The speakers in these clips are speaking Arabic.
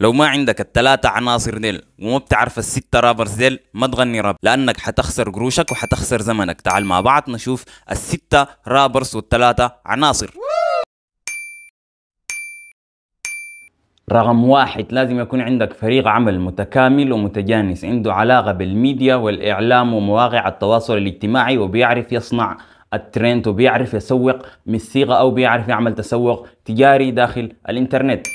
لو ما عندك الثلاثة عناصر ديل وما بتعرف الستة رابرز ديل ما تغني راب لأنك حتخسر قروشك وحتخسر زمنك تعال مع بعض نشوف الستة رابرز والثلاثة عناصر رقم واحد لازم يكون عندك فريق عمل متكامل ومتجانس عنده علاقة بالميديا والإعلام ومواقع التواصل الاجتماعي وبيعرف يصنع الترند وبيعرف يسوق من الصيغة أو بيعرف يعمل تسوق تجاري داخل الإنترنت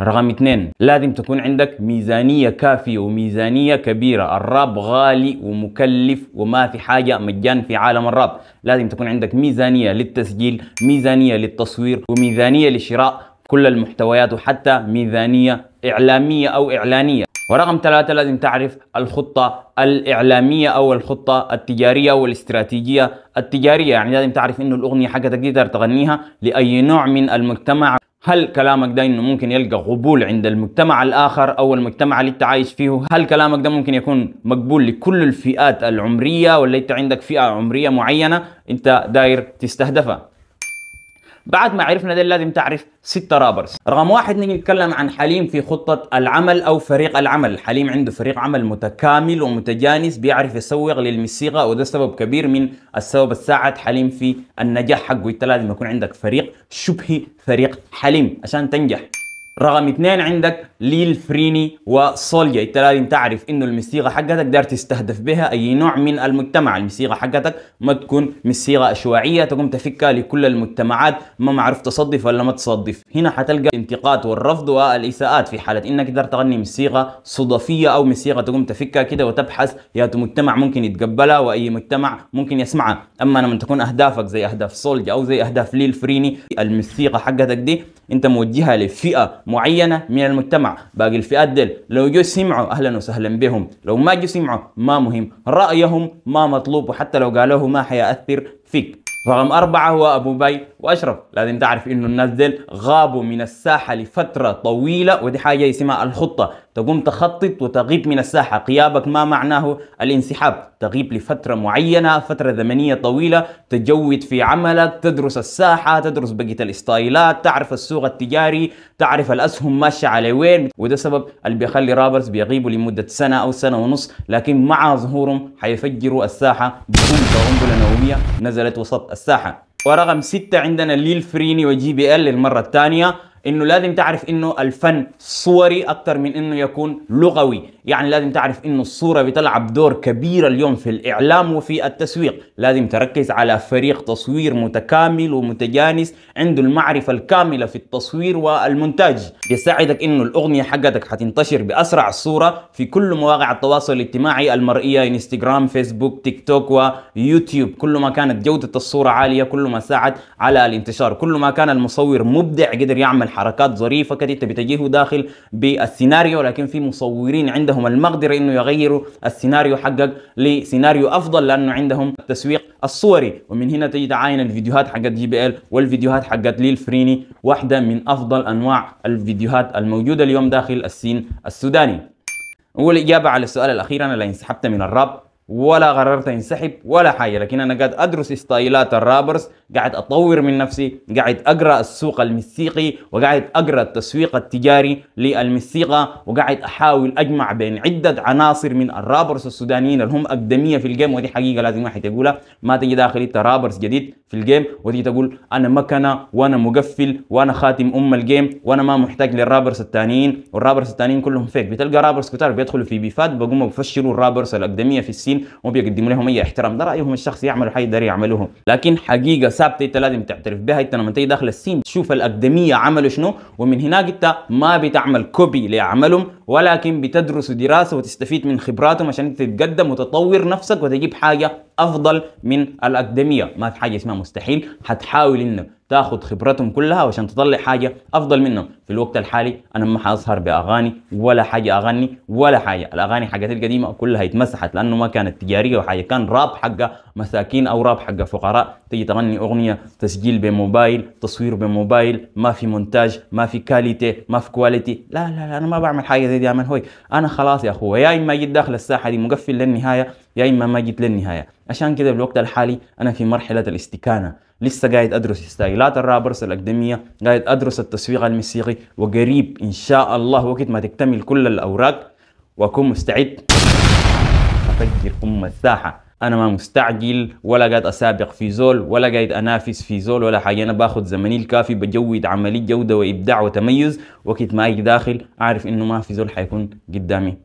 رقم اثنين لازم تكون عندك ميزانية كافية وميزانية كبيرة الراب غالي ومكلف وما في حاجة مجان في عالم الراب لازم تكون عندك ميزانية للتسجيل ميزانية للتصوير وميزانية لشراء كل المحتويات وحتى ميزانية إعلامية أو إعلانية ورقم ثلاثة لازم تعرف الخطة الإعلامية أو الخطة التجارية والاستراتيجية التجارية يعني لازم تعرف إنه الأغنية حقتك تقدر تغنيها لأي نوع من المجتمع هل كلامك ده انه ممكن يلقى قبول عند المجتمع الاخر او المجتمع اللي انت عايش فيه هل كلامك ده ممكن يكون مقبول لكل الفئات العمريه ولا انت عندك فئه عمريه معينه انت داير تستهدفها بعد ما عرفنا ده لازم تعرف ستة رابرز رقم واحد نيجي نتكلم عن حليم في خطة العمل أو فريق العمل حليم عنده فريق عمل متكامل ومتجانس بيعرف يسوق للموسيقى وده سبب كبير من السبب الساعد حليم في النجاح حقه انت لازم يكون عندك فريق شبه فريق حليم عشان تنجح رقم اثنين عندك فريني وصوليا التلاتة انت تعرف انه المسيغة حقتك دار تستهدف بها اي نوع من المجتمع المسيغة حقتك ما تكون مسيغة اشواعية تقوم تفكها لكل المجتمعات ما معرف تصدف ولا ما تصدف هنا حتلقى الانتقاد والرفض والاساءات في حالة انك قدرت تغني مسيغة صدفية او مسيغة تقوم تفكها كده وتبحث يا مجتمع ممكن يتقبلها واي مجتمع ممكن يسمعها اما لما تكون اهدافك زي اهداف صوليا او زي اهداف ليل فريني المسيغة حقتك دي انت موجهها لفئة معينة من المجتمع باقي الفئات ديل لو جو سمعوا اهلا وسهلا بهم لو ما جو سمعوا ما مهم رايهم ما مطلوب وحتى لو قالوه ما حيأثر فيك رقم أربعة هو أبو باي وأشرف لازم تعرف إنه الناس ديل غابوا من الساحة لفترة طويلة ودي حاجة اسمها الخطة تقوم تخطط وتغيب من الساحة غيابك ما معناه الانسحاب تغيب لفترة معينة فترة زمنية طويلة تجود في عملك تدرس الساحة تدرس بقية الاستايلات تعرف السوق التجاري تعرف الأسهم ماشية على وين وده سبب اللي بيخلي رابرز بيغيبوا لمدة سنة أو سنة ونص لكن مع ظهورهم حيفجروا الساحة بكل قنبلة العمومية نزلت وسط الساحة ورقم ستة عندنا فريني وجي بي ال للمرة الثانية انه لازم تعرف انه الفن صوري اكثر من انه يكون لغوي يعني لازم تعرف انه الصوره بتلعب دور كبير اليوم في الاعلام وفي التسويق لازم تركز على فريق تصوير متكامل ومتجانس عنده المعرفه الكامله في التصوير والمونتاج يساعدك انه الاغنيه حقتك حتنتشر باسرع صوره في كل مواقع التواصل الاجتماعي المرئيه انستغرام فيسبوك تيك توك ويوتيوب كل ما كانت جوده الصوره عاليه كل ما ساعد على الانتشار كل ما كان المصور مبدع قدر يعمل حركات ظريفه كده انت بتجيه داخل بالسيناريو لكن في مصورين عندهم المقدره انه يغيروا السيناريو حقك لسيناريو افضل لانه عندهم التسويق الصوري ومن هنا تجد عاين الفيديوهات حقت جي بي ال والفيديوهات حقت ليل فريني واحده من افضل انواع الفيديوهات الموجوده اليوم داخل السين السوداني والاجابه على السؤال الاخير انا لا انسحبت من الراب ولا قررت انسحب ولا حاجه لكن انا قاعد ادرس ستايلات الرابرز قاعد اطور من نفسي قاعد اقرا السوق الميثيقي وقاعد اقرا التسويق التجاري للميثيقة وقاعد احاول اجمع بين عده عناصر من الرابرز السودانيين اللي هم اقدميه في الجيم ودي حقيقه لازم واحد يقولها ما تجي داخل انت رابرز جديد في الجيم وتجي تقول انا مكنه وانا مقفل وانا خاتم ام الجيم وانا ما محتاج للرابرز الثانيين والرابرز الثانيين كلهم فيك بتلقى رابرز كتار بيدخلوا في بيفات بقوموا بفشلوا الرابرز الاقدميه في السين وبيقدموا لهم اي احترام ده رايهم الشخصي يعملوا حاجه يقدر يعملوه لكن حقيقه ثابته انت لازم تعترف بها انت لما تيجي داخل السين تشوف الاكاديميه عملوا شنو ومن هناك انت ما بتعمل كوبي لعملهم ولكن بتدرس دراسه وتستفيد من خبراتهم عشان تتقدم وتطور نفسك وتجيب حاجه افضل من الاكاديميه ما في حاجه اسمها مستحيل حتحاول انك تاخذ خبرتهم كلها عشان تطلع حاجه افضل منهم في الوقت الحالي انا ما حاظهر باغاني ولا حاجه اغني ولا حاجه الاغاني حقت القديمه كلها اتمسحت لانه ما كانت تجاريه وحاجه كان راب حق مساكين او راب حق فقراء تيجي تغني اغنيه تسجيل بموبايل تصوير بموبايل ما في مونتاج ما في كاليتي ما في كواليتي لا لا لا انا ما بعمل حاجه زي دي اعمل هوي انا خلاص يا اخويا يا اما جيت داخل الساحه دي مقفل للنهايه يا اما ما جيت للنهايه عشان كده بالوقت الحالي انا في مرحله الاستكانه لسه قاعد ادرس ستايلات الرابرز الاكاديميه قاعد ادرس التسويق الموسيقي وقريب ان شاء الله وقت ما تكتمل كل الاوراق واكون مستعد افجر ام الساحه انا ما مستعجل ولا قاعد اسابق في زول ولا قاعد انافس في زول ولا حاجه انا باخذ زمني الكافي بجود عمليه جوده وابداع وتميز وقت ما اجي داخل اعرف انه ما في زول حيكون قدامي